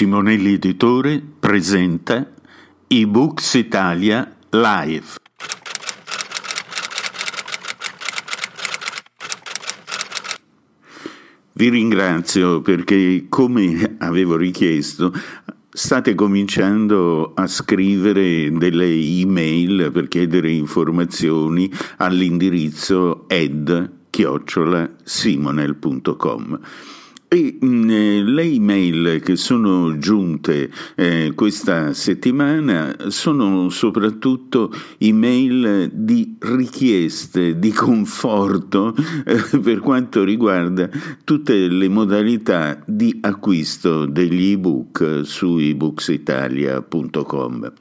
Simonelli Editore presenta eBooks Italia Live. Vi ringrazio perché, come avevo richiesto, state cominciando a scrivere delle email per chiedere informazioni all'indirizzo ed-simonel.com. E mh, mm, eh, le email che sono giunte eh, questa settimana sono soprattutto email di richieste di conforto eh, per quanto riguarda tutte le modalità di acquisto degli ebook su ebooksitalia.com.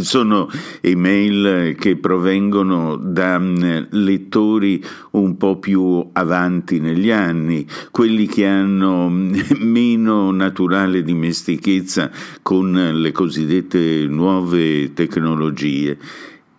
Sono email che provengono da mm, lettori un po' più avanti negli anni, quelli che hanno mm, meno naturale dimestichezza con le cosiddette nuove tecnologie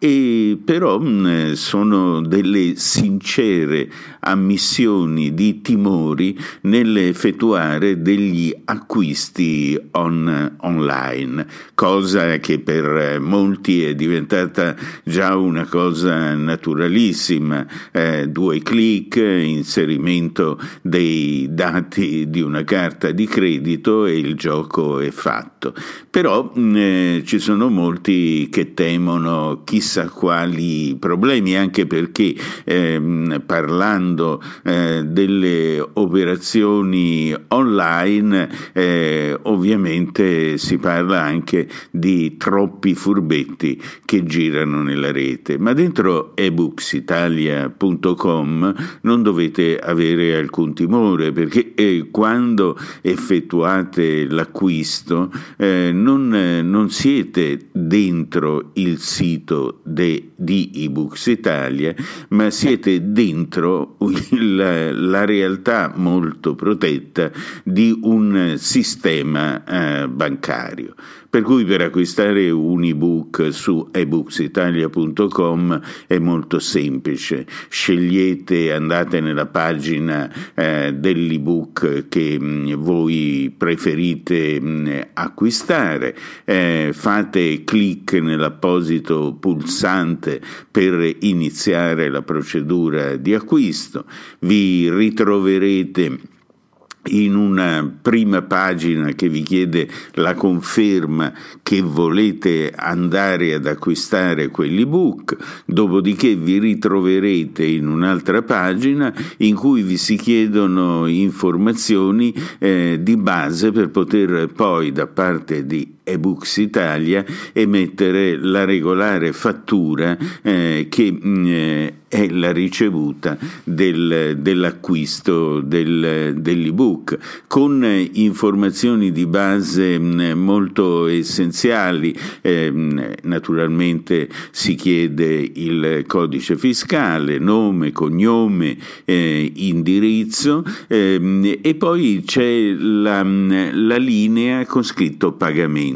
e però mh, mm, sono delle sincere ammissioni di timori nell'effettuare degli acquisti on, online, cosa che per molti è diventata già una cosa naturalissima, eh, due clic, inserimento dei dati di una carta di credito e il gioco è fatto. Però mh, mm, eh, ci sono molti che temono chissà chissà quali problemi, anche perché ehm, parlando eh, delle operazioni online eh, ovviamente si parla anche di troppi furbetti che girano nella rete, ma dentro ebooksitalia.com non dovete avere alcun timore perché eh, quando effettuate l'acquisto eh, non, non siete dentro il sito de, di eBooks Italia, ma siete dentro il, la realtà molto protetta di un sistema eh, bancario. Per cui per acquistare un ebook su ebooksitalia.com è molto semplice. Scegliete, andate nella pagina eh, dell'ebook che mh, mm, voi preferite mh, mm, acquistare, eh, fate clic nell'apposito pulsante per iniziare la procedura di acquisto, vi ritroverete in una prima pagina che vi chiede la conferma che volete andare ad acquistare quell'ebook, dopodiché vi ritroverete in un'altra pagina in cui vi si chiedono informazioni eh, di base per poter poi da parte di eBooks Italia emettere la regolare fattura eh, che mh, mm, eh, è la ricevuta del, dell'acquisto del, dell'ebook con informazioni di base mh, mm, molto essenziali eh, mm, naturalmente si chiede il codice fiscale nome cognome eh, indirizzo eh, e poi c'è la, la linea con scritto pagamento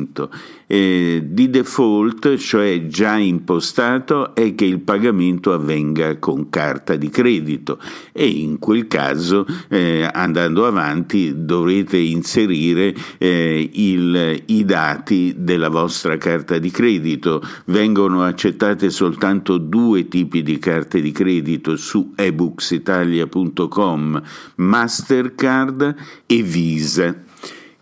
eh, di default, cioè già impostato, è che il pagamento avvenga con carta di credito e in quel caso, eh, andando avanti, dovrete inserire eh, il, i dati della vostra carta di credito. Vengono accettate soltanto due tipi di carte di credito su ebooksitalia.com, Mastercard e Visa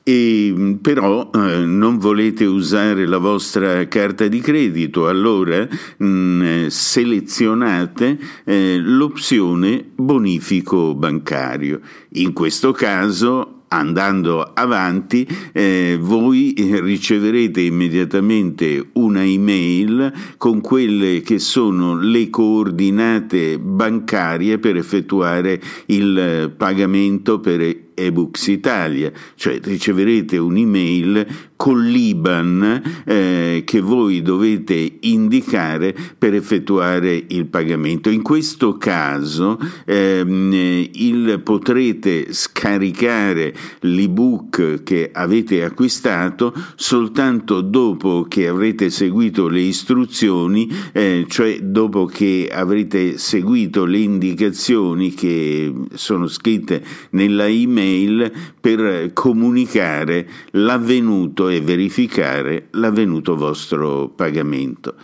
e mm, però eh, non volete usare la vostra carta di credito, allora mh, mm, eh, selezionate eh, l'opzione bonifico bancario. In questo caso andando avanti eh, voi riceverete immediatamente una email con quelle che sono le coordinate bancarie per effettuare il eh, pagamento per eBooks Italia, cioè riceverete un'email con l'IBAN eh, che voi dovete indicare per effettuare il pagamento. In questo caso ehm, il, potrete scaricare l'ebook che avete acquistato soltanto dopo che avrete seguito le istruzioni, eh, cioè dopo che avrete seguito le indicazioni che sono scritte nella email mail per comunicare l'avvenuto e verificare l'avvenuto vostro pagamento.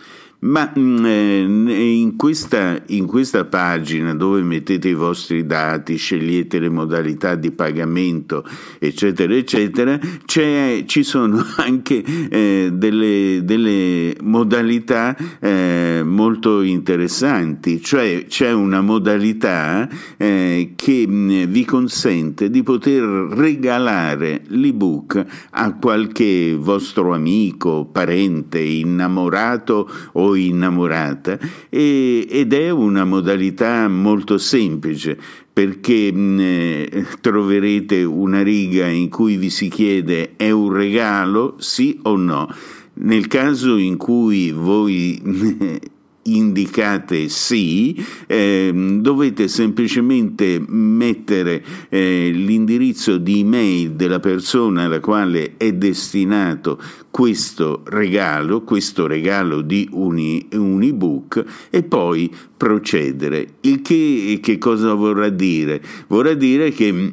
Ma mm, eh, in questa, in questa pagina dove mettete i vostri dati, scegliete le modalità di pagamento, eccetera, eccetera, ci sono anche eh, delle, delle, modalità eh, molto interessanti, cioè c'è una modalità eh, che mh, mm, vi consente di poter regalare l'ebook a qualche vostro amico, parente, innamorato o innamorata e, ed è una modalità molto semplice perché mh, eh, troverete una riga in cui vi si chiede è un regalo sì o no. Nel caso in cui voi indicate sì, eh, dovete semplicemente mettere eh, l'indirizzo di email della persona alla quale è destinato questo regalo, questo regalo di uni, un ebook e poi procedere. Il che, che cosa vorrà dire? Vorrà dire che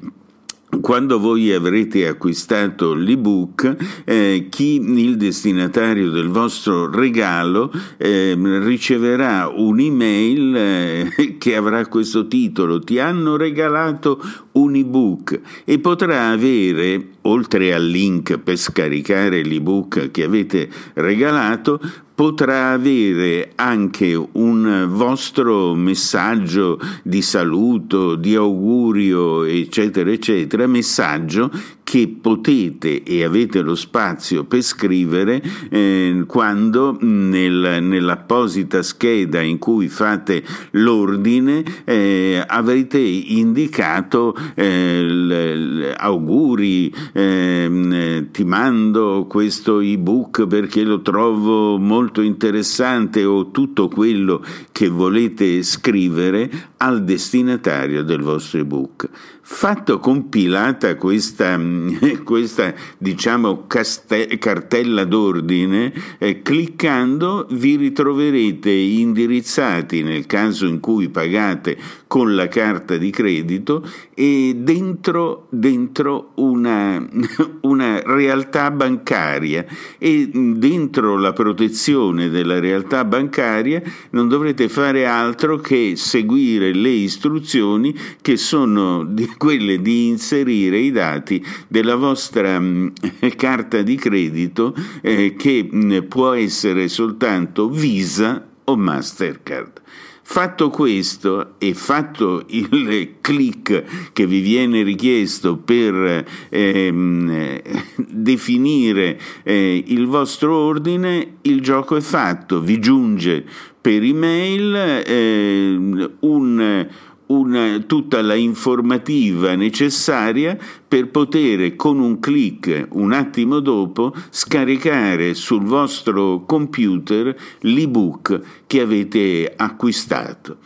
quando voi avrete acquistato l'ebook, eh, chi il destinatario del vostro regalo ehm, eh, riceverà un'email eh, che avrà questo titolo: Ti hanno regalato un ebook e potrà avere, oltre al link per scaricare l'ebook che avete regalato, potrà avere anche un vostro messaggio di saluto, di augurio, eccetera, eccetera, messaggio che potete e avete lo spazio per scrivere eh, quando nel, nell'apposita scheda in cui fate l'ordine eh, avrete indicato eh, l, auguri, ehm, eh, ti mando questo ebook perché lo trovo molto interessante o tutto quello che volete scrivere al destinatario del vostro ebook fatto compilata questa, mm, questa diciamo, castell- cartella d'ordine, eh, cliccando vi ritroverete indirizzati nel caso in cui pagate con la carta di credito e dentro, dentro una, una realtà bancaria e mm, dentro la protezione della realtà bancaria non dovrete fare altro che seguire le istruzioni che sono di quelle di inserire i dati della vostra mh, mm, carta di credito eh, che mh, mm, può essere soltanto Visa o Mastercard. Fatto questo e fatto il click che vi viene richiesto per ehm, definire eh, il vostro ordine, il gioco è fatto, vi giunge per email eh, un, una, tutta la informativa necessaria per poter con un clic un attimo dopo scaricare sul vostro computer l'ebook che avete acquistato.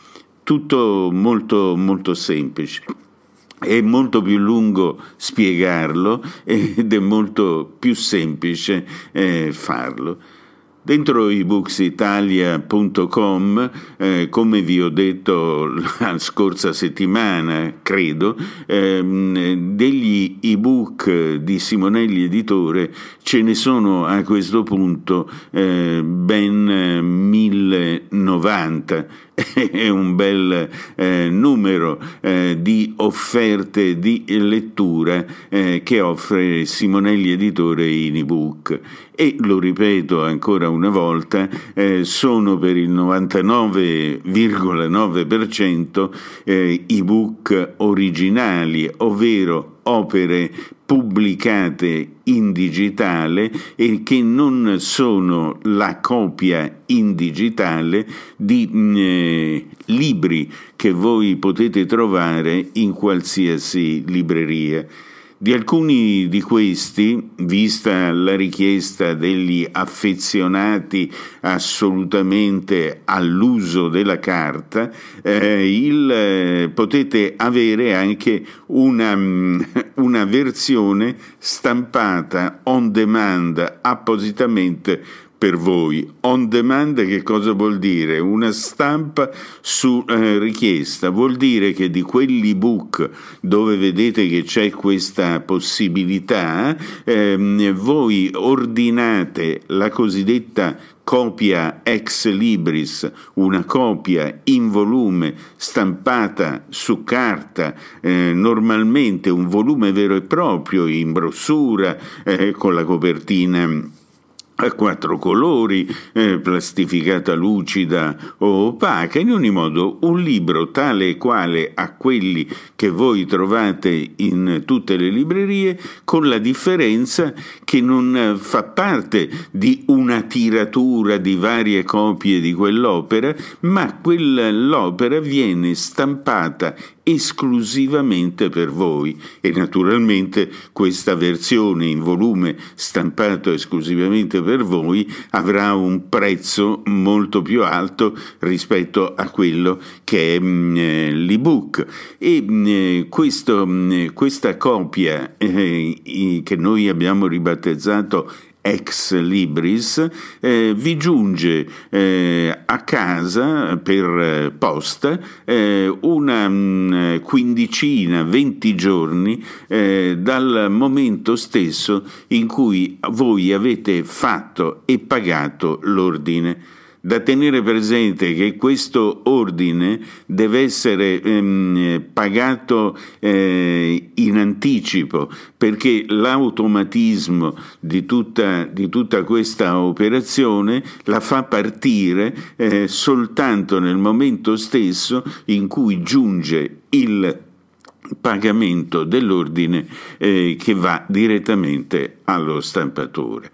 Tutto molto molto semplice. È molto più lungo spiegarlo ed è molto più semplice eh, farlo. Dentro ebooksitalia.com, eh, come vi ho detto la scorsa settimana, credo, ehm, degli ebook di Simonelli Editore ce ne sono a questo punto eh, ben 1090 è un bel eh, numero eh, di offerte di lettura eh, che offre Simonelli Editore in ebook e lo ripeto ancora una volta eh, sono per il 99,9% ebook eh, originali ovvero opere pubblicate in digitale e che non sono la copia in digitale di eh, libri che voi potete trovare in qualsiasi libreria. Di alcuni di questi, vista la richiesta degli affezionati assolutamente all'uso della carta, eh, il, eh, potete avere anche una, mm, una versione stampata on demand appositamente per voi. On demand che cosa vuol dire? Una stampa su eh, richiesta vuol dire che di quell'ebook dove vedete che c'è questa possibilità, ehm, voi ordinate la cosiddetta copia ex libris, una copia in volume stampata su carta, eh, normalmente un volume vero e proprio in brossura eh, con la copertina a quattro colori, eh, plastificata lucida o opaca, in ogni modo un libro tale e quale a quelli che voi trovate in tutte le librerie, con la differenza che non fa parte di una tiratura di varie copie di quell'opera, ma quell'opera viene stampata esclusivamente per voi e naturalmente questa versione in volume stampato esclusivamente per voi avrà un prezzo molto più alto rispetto a quello che è mm, eh, l'ebook e mm, eh, questo, mm, questa copia eh, che noi abbiamo ribattezzato ex libris, eh, vi giunge eh, a casa per posta eh, una mh, mm, quindicina, venti giorni eh, dal momento stesso in cui voi avete fatto e pagato l'ordine da tenere presente che questo ordine deve essere ehm, pagato eh, in anticipo perché l'automatismo di tutta, di tutta, questa operazione la fa partire eh, soltanto nel momento stesso in cui giunge il pagamento dell'ordine eh, che va direttamente allo stampatore.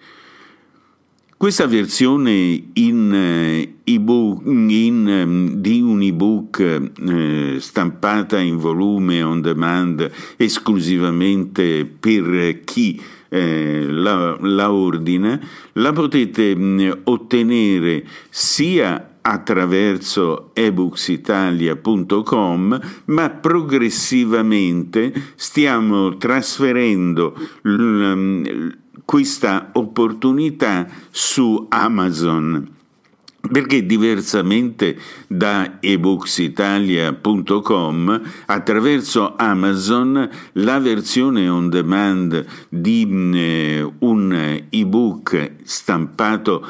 Questa versione in, eh, in, in, ehm, di un ebook eh, stampata in volume on demand esclusivamente per chi eh, la, la ordina, la potete mh, mm, ottenere sia attraverso ebooksitalia.com, ma progressivamente stiamo trasferendo mm, questa opportunità su Amazon perché diversamente da ebooksitalia.com attraverso Amazon la versione on demand di eh, un ebook stampato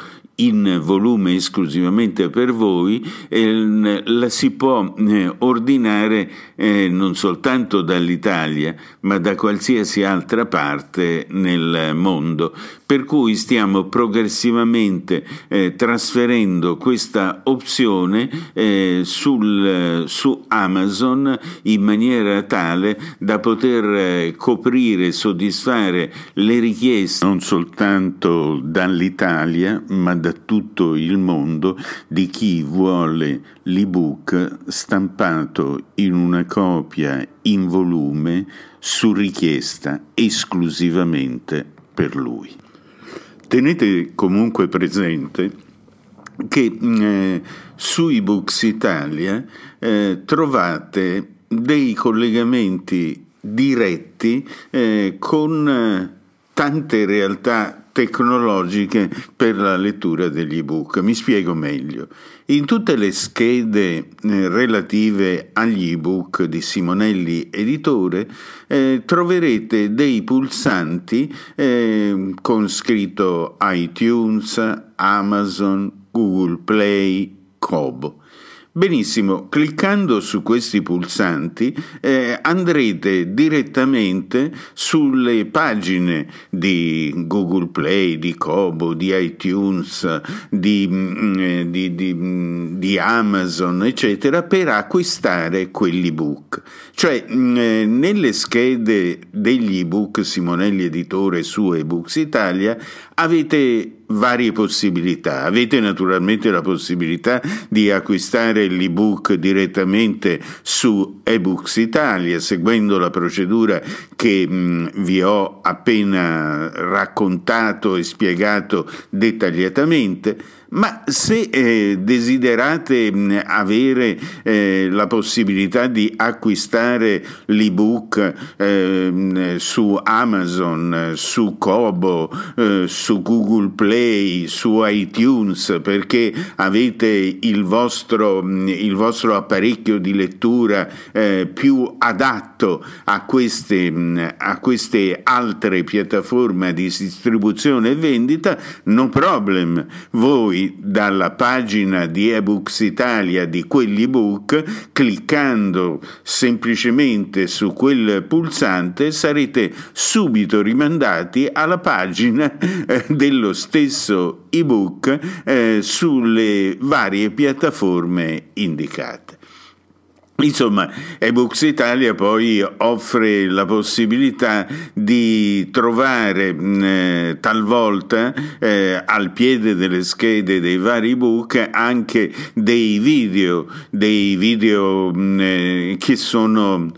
in volume esclusivamente per voi, eh, la si può eh, ordinare eh, non soltanto dall'Italia, ma da qualsiasi altra parte nel mondo, per cui stiamo progressivamente eh, trasferendo questa opzione eh, sul, eh, su Amazon in maniera tale da poter eh, coprire e soddisfare le richieste non soltanto dall'Italia ma da tutto il mondo di chi vuole l'ebook stampato in una copia in volume su richiesta esclusivamente per lui. Tenete comunque presente che mm, eh, su eBooks Italia eh, trovate dei collegamenti diretti eh, con eh, tante realtà tecnologiche per la lettura degli ebook. Mi spiego meglio. In tutte le schede eh, relative agli ebook di Simonelli Editore eh, troverete dei pulsanti eh, con scritto iTunes, Amazon, Google Play, Cobo. Benissimo, cliccando su questi pulsanti eh, andrete direttamente sulle pagine di Google Play, di Kobo, di iTunes, di, mm, eh, di, di, mm, di Amazon, eccetera, per acquistare quell'ebook. Cioè, mm, eh, nelle schede degli ebook Simonelli Editore su eBooks Italia avete varie possibilità. Avete naturalmente la possibilità di acquistare l'ebook direttamente su eBooks Italia seguendo la procedura che mh, mm, vi ho appena raccontato e spiegato dettagliatamente ma se eh, desiderate mh, mm, avere eh, la possibilità di acquistare l'ebook eh, mm, su Amazon, su Kobo, eh, su Google Play, su iTunes, perché avete il vostro, mh, mm, il vostro apparecchio di lettura eh, più adatto a queste, mh, a queste altre piattaforme di distribuzione e vendita, no problem. Voi dalla pagina di eBooks Italia di quell'ebook, cliccando semplicemente su quel pulsante sarete subito rimandati alla pagina eh, dello stesso ebook eh, sulle varie piattaforme indicate. Insomma, eBooks Italia poi offre la possibilità di trovare eh, talvolta eh, al piede delle schede dei vari book anche dei video, dei video mh, eh, che sono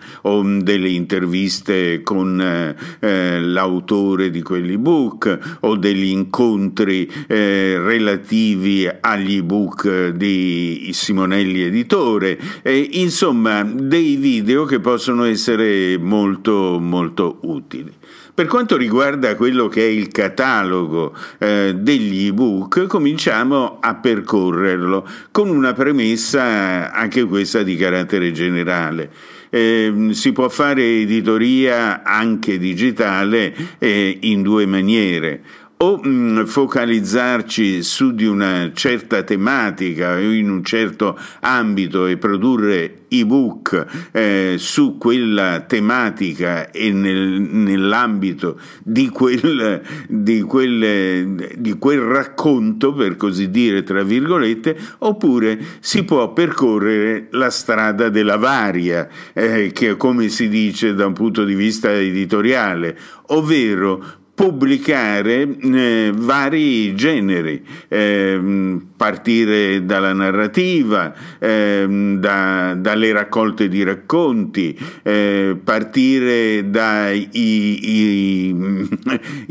delle interviste con eh, l'autore di quegli book o degli incontri eh, relativi agli book di Simonelli Editore. E, insomma, insomma dei video che possono essere molto molto utili. Per quanto riguarda quello che è il catalogo eh, degli ebook, cominciamo a percorrerlo con una premessa eh, anche questa di carattere generale. Eh, si può fare editoria anche digitale eh, in due maniere o mh, mm, focalizzarci su di una certa tematica o in un certo ambito e produrre ebook eh, su quella tematica e nel, nell'ambito di quel, di, quel, di quel racconto, per così dire, tra virgolette, oppure si può percorrere la strada della varia, eh, che come si dice da un punto di vista editoriale, ovvero pubblicare eh, vari generi, eh, partire dalla narrativa, eh, da, dalle raccolte di racconti, eh, partire dai i, i,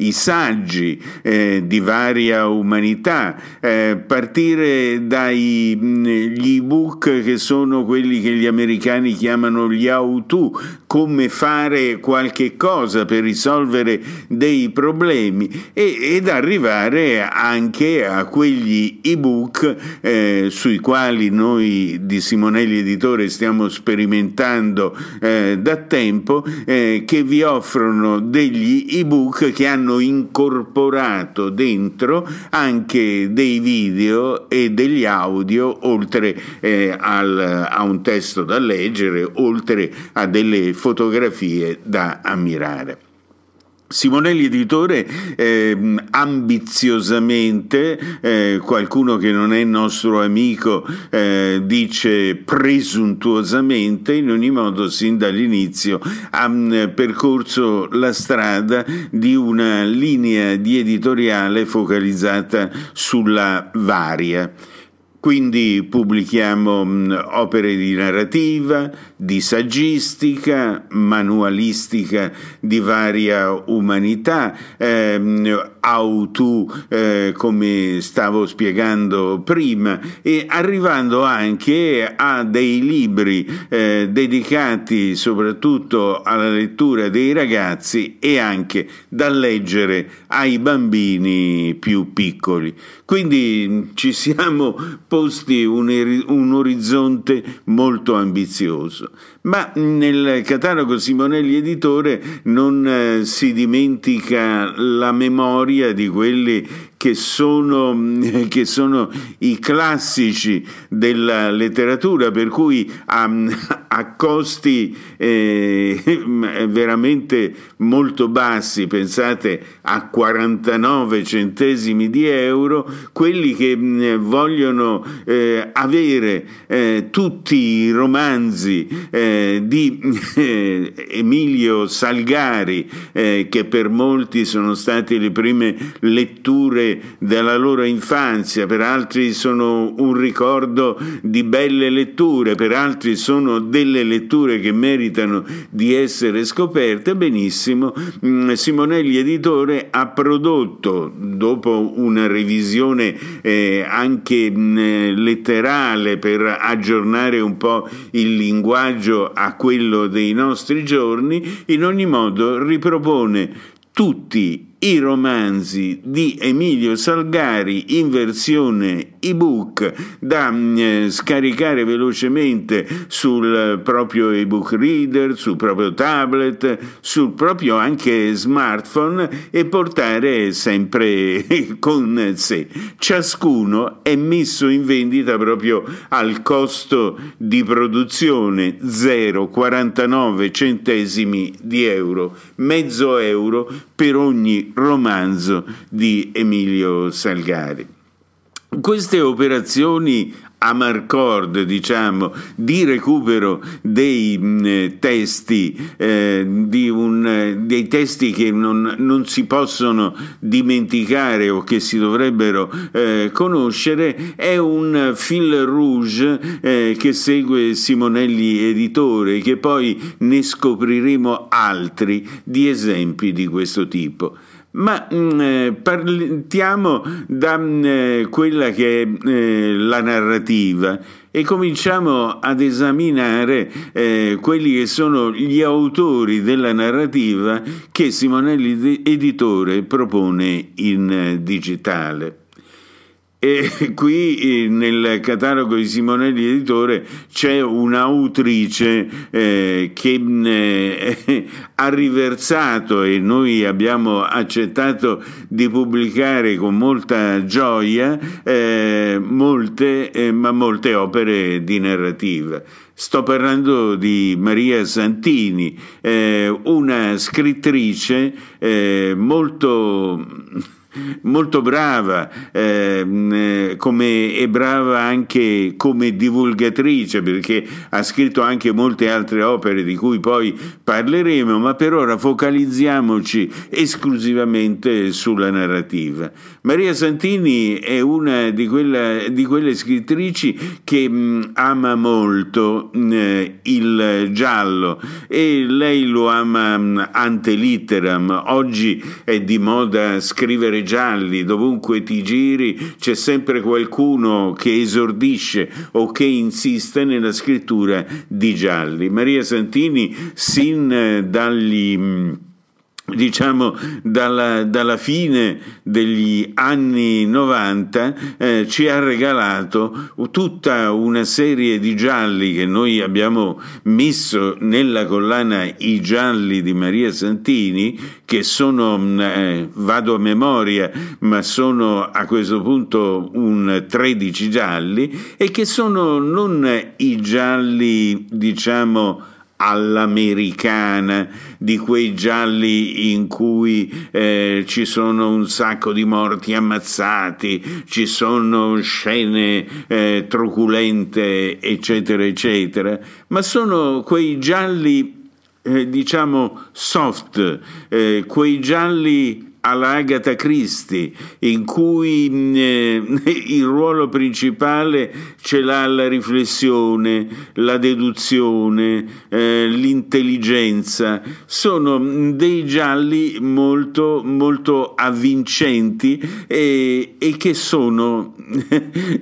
i saggi eh, di varia umanità, eh, partire dagli mm, ebook che sono quelli che gli americani chiamano gli how to, come fare qualche cosa per risolvere dei problemi e, ed arrivare anche a quegli ebook eh, sui quali noi di Simonelli Editore stiamo sperimentando eh, da tempo eh, che vi offrono degli ebook che hanno incorporato dentro anche dei video e degli audio oltre eh, al, a un testo da leggere oltre a delle fotografie da ammirare. Simonelli Editore eh, ambiziosamente, eh, qualcuno che non è nostro amico eh, dice presuntuosamente, in ogni modo sin dall'inizio ha percorso la strada di una linea di editoriale focalizzata sulla varia. Quindi pubblichiamo mm, opere di narrativa, di saggistica, manualistica di varia umanità, ehm, auto, eh, come stavo spiegando prima, e arrivando anche a dei libri eh, dedicati soprattutto alla lettura dei ragazzi e anche da leggere ai bambini più piccoli. Quindi mm, ci siamo posti un, un orizzonte molto ambizioso ma nel catalogo Simonelli Editore non eh, si dimentica la memoria di quelli che sono, mm, che sono i classici della letteratura, per cui a, a costi eh, veramente molto bassi, pensate a 49 centesimi di euro, quelli che vogliono eh, avere eh, tutti i romanzi eh, di eh, Emilio Salgari, eh, che per molti sono state le prime letture della loro infanzia, per altri sono un ricordo di belle letture, per altri sono dei quelle letture che meritano di essere scoperte, benissimo, mm, Simonelli Editore ha prodotto, dopo una revisione eh, anche mm, letterale per aggiornare un po' il linguaggio a quello dei nostri giorni, in ogni modo ripropone tutti i romanzi di Emilio Salgari in versione ebook da mm, scaricare velocemente sul proprio ebook reader, sul proprio tablet, sul proprio anche smartphone e portare sempre con sé. Ciascuno è messo in vendita proprio al costo di produzione 0,49 centesimi di euro, mezzo euro per ogni romanzo di Emilio Salgari. Queste operazioni a marcord, diciamo, di recupero dei mh, mm, testi, eh, di un, eh, dei testi che non, non, si possono dimenticare o che si dovrebbero eh, conoscere, è un fil rouge eh, che segue Simonelli Editore, che poi ne scopriremo altri di esempi di questo tipo. Ma mh, mm, eh, partiamo da mh, mm, eh, quella che è eh, la narrativa e cominciamo ad esaminare eh, quelli che sono gli autori della narrativa che Simonelli Editore propone in eh, digitale. E qui eh, nel catalogo di Simonelli Editore c'è un'autrice eh, che eh, ha riversato e noi abbiamo accettato di pubblicare con molta gioia eh, molte, eh, ma molte opere di narrativa. Sto parlando di Maria Santini, eh, una scrittrice molto molto brava, ehm, eh, come, è brava anche come divulgatrice perché ha scritto anche molte altre opere di cui poi parleremo, ma per ora focalizziamoci esclusivamente sulla narrativa. Maria Santini è una di, quella, di quelle scrittrici che mh, mm, ama molto mh, eh, il giallo e lei lo ama mh, mm, ante litteram. Oggi è di moda scrivere gialli, dovunque ti giri c'è sempre qualcuno che esordisce o che insiste nella scrittura di gialli. Maria Santini sin dagli mm, diciamo dalla, dalla, fine degli anni 90 eh, ci ha regalato tutta una serie di gialli che noi abbiamo messo nella collana I gialli di Maria Santini che sono, eh, vado a memoria, ma sono a questo punto un 13 gialli e che sono non i gialli diciamo all'americana, di quei gialli in cui eh, ci sono un sacco di morti ammazzati, ci sono scene eh, truculente, eccetera, eccetera, ma sono quei gialli eh, diciamo soft, eh, quei gialli alla Agatha Christie, in cui eh, il ruolo principale ce l'ha la riflessione, la deduzione, eh, l'intelligenza. Sono mm, dei gialli molto, molto avvincenti e, e che sono,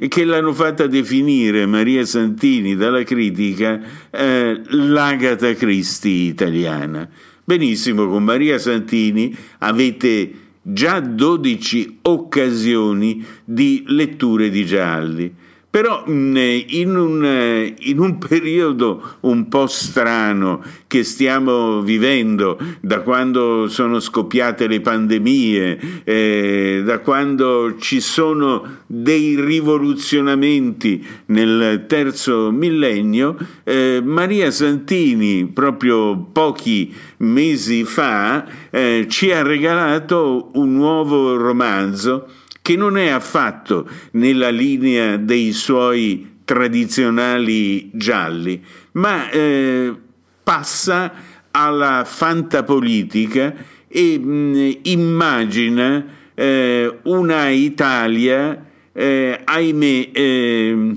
che l'hanno fatta definire Maria Santini dalla critica, eh, l'Agatha Christie italiana. Benissimo, con Maria Santini avete già 12 occasioni di letture di gialli però in un, eh, in un, periodo un po' strano che stiamo vivendo da quando sono scoppiate le pandemie, eh, da quando ci sono dei rivoluzionamenti nel terzo millennio, eh, Maria Santini proprio pochi mesi fa eh, ci ha regalato un nuovo romanzo che non è affatto nella linea dei suoi tradizionali gialli, ma eh, passa alla fantapolitica e mh, mm, immagina eh, una Italia, eh, ahimè, eh,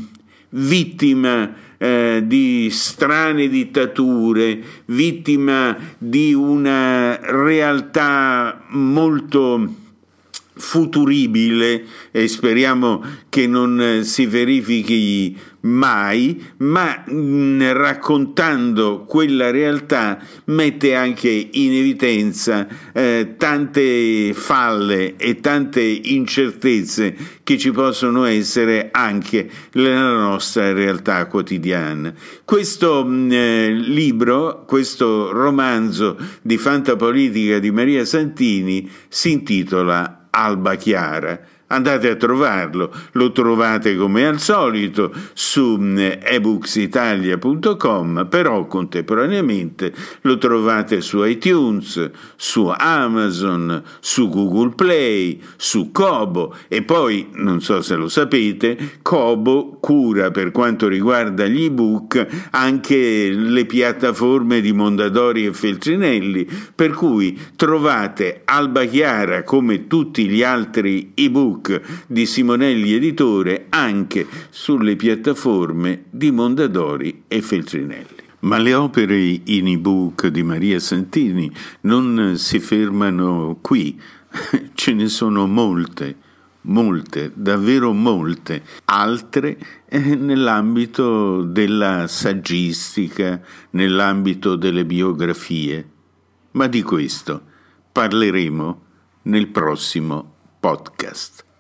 vittima eh, di strane dittature, vittima di una realtà molto futuribile e speriamo che non eh, si verifichi mai, ma mh, mm, raccontando quella realtà mette anche in evidenza eh, tante falle e tante incertezze che ci possono essere anche nella nostra realtà quotidiana. Questo mh, mm, eh, libro, questo romanzo di fantapolitica di Maria Santini si intitola Alba Chiara andate a trovarlo, lo trovate come al solito su mm, ebooksitalia.com, però contemporaneamente lo trovate su iTunes, su Amazon, su Google Play, su Kobo e poi, non so se lo sapete, Kobo cura per quanto riguarda gli ebook anche le piattaforme di Mondadori e Feltrinelli, per cui trovate Alba Chiara come tutti gli altri ebook ebook di Simonelli Editore anche sulle piattaforme di Mondadori e Feltrinelli. Ma le opere in ebook di Maria Santini non si fermano qui, ce ne sono molte molte, davvero molte, altre eh, nell'ambito della saggistica, nell'ambito delle biografie. Ma di questo parleremo nel prossimo podcast.